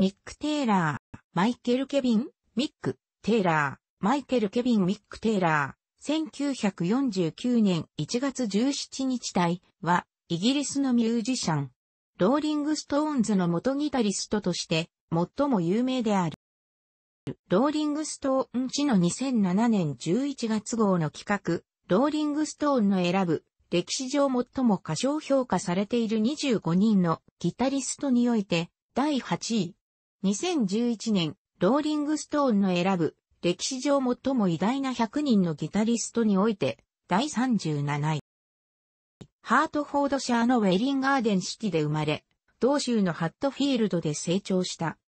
ミック・テイラー、マイケル・ケビン、ミック、テイラー、マイケル・ケビン・ミック・テイラー、1949年1月17日体は、イギリスのミュージシャン。ローリング・ストーンズの元ギタリストとして、最も有名である。ローリング・ストーンチの2007年11月号の企画、ローリング・ストーンの選ぶ、歴史上最も過小評価されている25人のギタリストにおいて、第8位、2011年、ローリングストーンの選ぶ、歴史上最も偉大な100人のギタリストにおいて、第37位。ハートフォードシャーのウェリンガーデンシティで生まれ、同州のハットフィールドで成長した。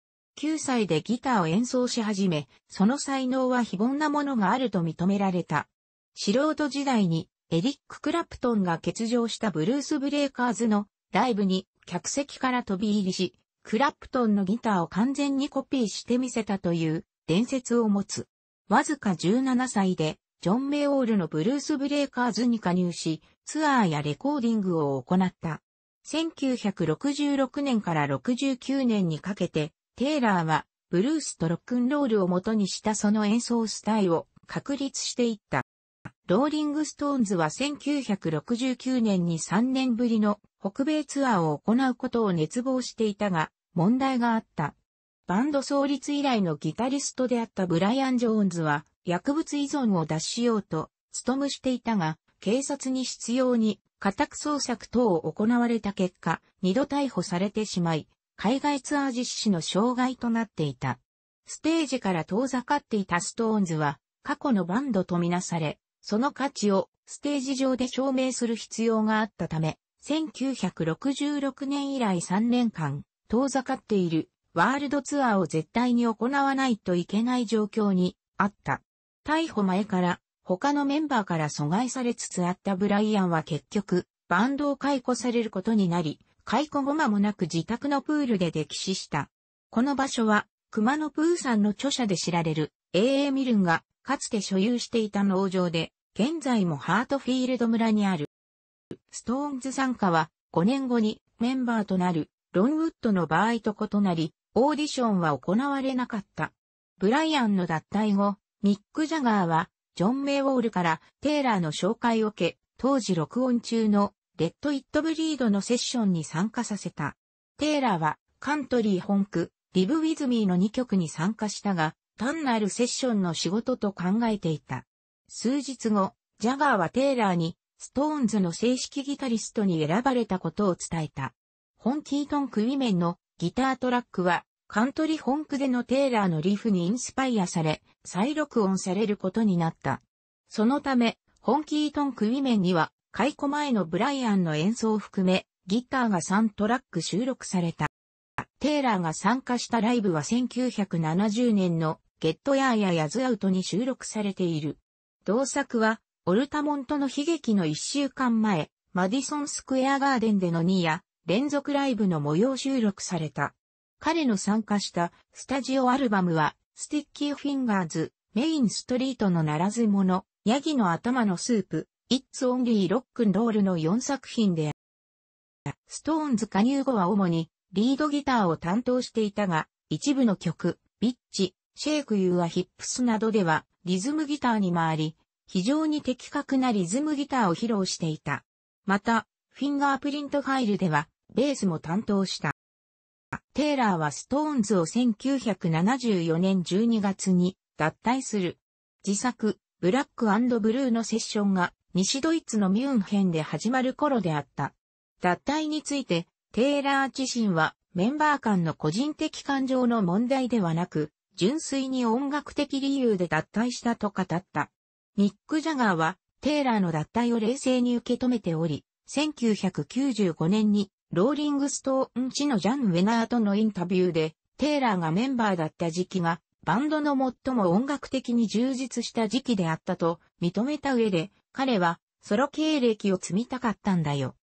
9歳でギターを演奏し始め、その才能は非凡なものがあると認められた。素人時代にエリック・クラプトンが欠場したブルース・ブレイカーズのライブに客席から飛び入りし、クラプトンのギターを完全にコピーしてみせたという伝説を持つ。わずか17歳で、ジョン・メオールのブルース・ブレイカーズに加入し、ツアーやレコーディングを行った。1966年から69年にかけて、テイラーは、ブルースとロックンロールを元にしたその演奏スタイルを確立していった。ローリングストーンズは1969年に3年ぶりの北米ツアーを行うことを熱望していたが、問題があった。バンド創立以来のギタリストであったブライアン・ジョーンズは薬物依存を脱しようと勤めしていたが、警察に執拗に家宅捜索等を行われた結果、二度逮捕されてしまい、海外ツアー実施の障害となっていた。ステージから遠ざかっていたストーンズは、過去のバンドとみなされ、その価値をステージ上で証明する必要があったため、1966年以来3年間、遠ざかっているワールドツアーを絶対に行わないといけない状況にあった。逮捕前から他のメンバーから阻害されつつあったブライアンは結局、バンドを解雇されることになり、解雇後間もなく自宅のプールで溺死した。この場所は、熊野プーさんの著者で知られる A.A. ミルンが、かつて所有していた農場で、現在もハートフィールド村にある。ストーンズ参加は5年後にメンバーとなるロンウッドの場合と異なり、オーディションは行われなかった。ブライアンの脱退後、ミック・ジャガーはジョン・メイウォールからテイラーの紹介を受け、当時録音中のレッド・イット・ブリードのセッションに参加させた。テイラーはカントリーホンク、リブ・ウィズ・ミーの2曲に参加したが、単なるセッションの仕事と考えていた。数日後、ジャガーはテイラーに、ストーンズの正式ギタリストに選ばれたことを伝えた。ホンキートン・クウィメンのギタートラックは、カントリーホンクでのテイラーのリフにインスパイアされ、再録音されることになった。そのため、ホンキートン・クウィメンには、解雇前のブライアンの演奏を含め、ギターが3トラック収録された。テイラーが参加したライブは1970年のゲットヤーやヤズアウトに収録されている。同作は、オルタモントの悲劇の一週間前、マディソンスクエアガーデンでの2夜、連続ライブの模様収録された。彼の参加したスタジオアルバムは、スティッキーフィンガーズ、メインストリートのならず者、ヤギの頭のスープ、イッツ・オンリー・ロックン・ロールの4作品である。ストーンズ加入後は主にリードギターを担当していたが、一部の曲、ビッチ、シェイクユーアヒップスなどではリズムギターに回り、非常に的確なリズムギターを披露していた。また、フィンガープリントファイルでは、ベースも担当した。テイラーはストーンズを1974年12月に脱退する。自作、ブラックブルーのセッションが西ドイツのミュンヘンで始まる頃であった。脱退について、テイラー自身はメンバー間の個人的感情の問題ではなく、純粋に音楽的理由で脱退したと語った。ミック・ジャガーは、テイラーの脱退を冷静に受け止めており、1995年に、ローリングストーンチのジャン・ウェナーとのインタビューで、テイラーがメンバーだった時期が、バンドの最も音楽的に充実した時期であったと認めた上で、彼はソロ経歴を積みたかったんだよ。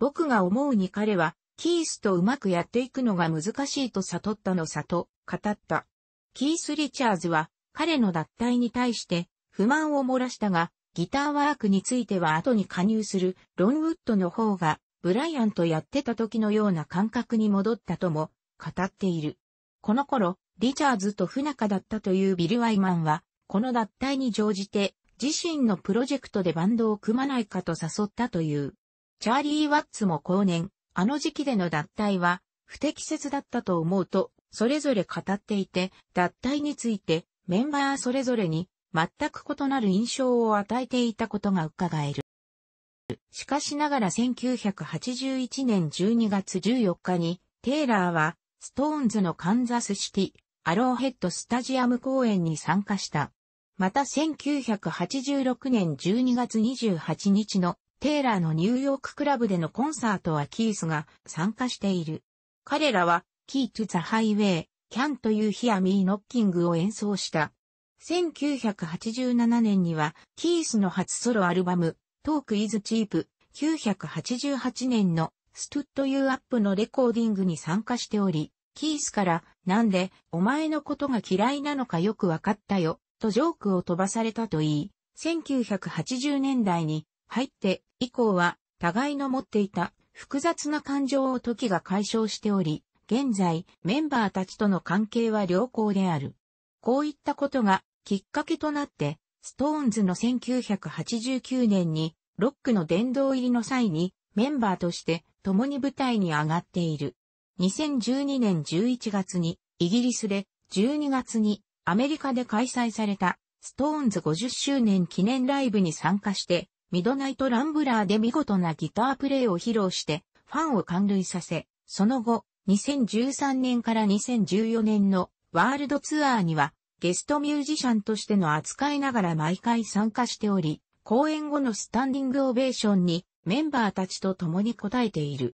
僕が思うに彼は、キースとうまくやっていくのが難しいと悟ったのさと語った。キース・リチャーズは彼の脱退に対して不満を漏らしたが、ギターワークについては後に加入するロンウッドの方がブライアンとやってた時のような感覚に戻ったとも語っている。この頃、リチャーズと不仲だったというビル・ワイマンは、この脱退に乗じて自身のプロジェクトでバンドを組まないかと誘ったという。チャーリー・ワッツも後年、あの時期での脱退は不適切だったと思うとそれぞれ語っていて、脱退についてメンバーそれぞれに全く異なる印象を与えていたことが伺える。しかしながら1981年12月14日に、テイラーは、ストーンズのカンザスシティ、アローヘッドスタジアム公演に参加した。また1986年12月28日のテイラーのニューヨーククラブでのコンサートはキースが参加している。彼らはキートザハイウェイ、キャンというヒアミーノッキングを演奏した。1987年には、キースの初ソロアルバム、トークイズチープ、988年のストットユーアップのレコーディングに参加しており、キースから、なんで、お前のことが嫌いなのかよくわかったよ、とジョークを飛ばされたといい、1980年代に入って以降は、互いの持っていた複雑な感情を時が解消しており、現在、メンバーたちとの関係は良好である。こういったことがきっかけとなって、ストーンズの1989年にロックの殿堂入りの際にメンバーとして共に舞台に上がっている。2012年11月にイギリスで12月にアメリカで開催されたストーンズ50周年記念ライブに参加してミドナイトランブラーで見事なギタープレイを披露してファンを感涙させ、その後2013年から2014年のワールドツアーにはゲストミュージシャンとしての扱いながら毎回参加しており、公演後のスタンディングオベーションにメンバーたちと共に応えている。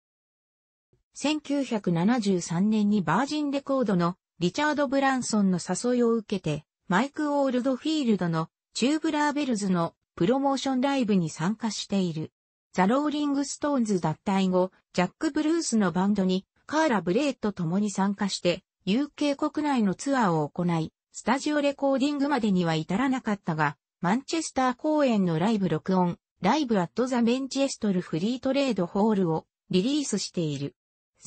1973年にバージンレコードのリチャード・ブランソンの誘いを受けて、マイク・オールドフィールドのチューブラーベルズのプロモーションライブに参加している。ザ・ローリング・ストーンズ脱退後、ジャック・ブルースのバンドにカーラ・ブレーと共に参加して、UK 国内のツアーを行い、スタジオレコーディングまでには至らなかったが、マンチェスター公演のライブ録音、ライブアットザ・メンチェストル・フリートレード・ホールをリリースしている。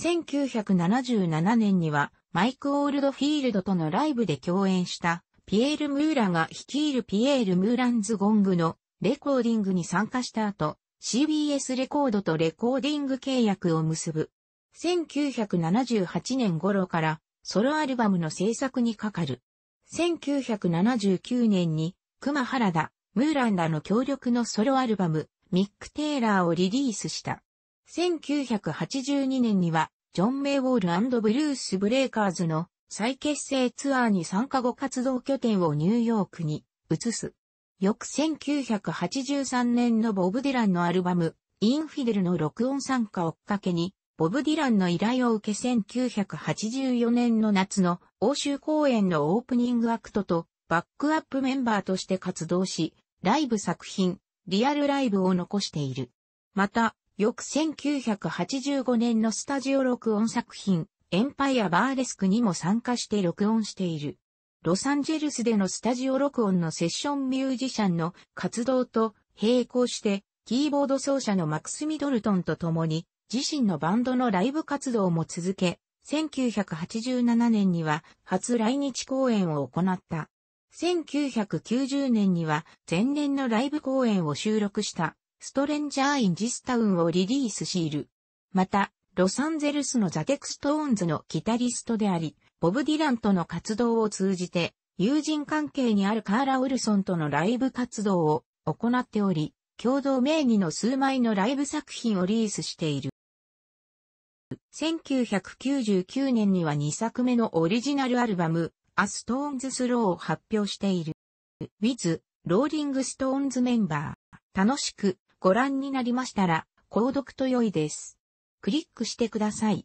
1977年には、マイク・オールドフィールドとのライブで共演した、ピエール・ムーラが率いるピエール・ムーランズ・ゴングのレコーディングに参加した後、CBS レコードとレコーディング契約を結ぶ。1978年頃からソロアルバムの制作にかかる。1979年に熊原田、ムーランらの協力のソロアルバム、ミック・テイラーをリリースした。1982年には、ジョン・メイウォールブルース・ブレイカーズの再結成ツアーに参加後活動拠点をニューヨークに移す。翌1983年のボブ・ディランのアルバム、インフィデルの録音参加をきっかけに、ボブ・ディランの依頼を受け1984年の夏の欧州公演のオープニングアクトとバックアップメンバーとして活動し、ライブ作品、リアルライブを残している。また、翌1985年のスタジオ録音作品、エンパイア・バーレスクにも参加して録音している。ロサンゼルスでのスタジオ録音のセッションミュージシャンの活動と並行して、キーボード奏者のマクス・ミドルトンと共に、自身のバンドのライブ活動も続け、1987年には初来日公演を行った。1990年には前年のライブ公演を収録したストレンジャー・イン・ジスタウンをリリースしいる。また、ロサンゼルスのザテクストーンズのギタリストであり、ボブ・ディランとの活動を通じて、友人関係にあるカーラ・ウルソンとのライブ活動を行っており、共同名義の数枚のライブ作品をリリースしている。1999年には2作目のオリジナルアルバム、アストーンズスローを発表している。with ローリングストーンズメンバー。楽しくご覧になりましたら、購読と良いです。クリックしてください。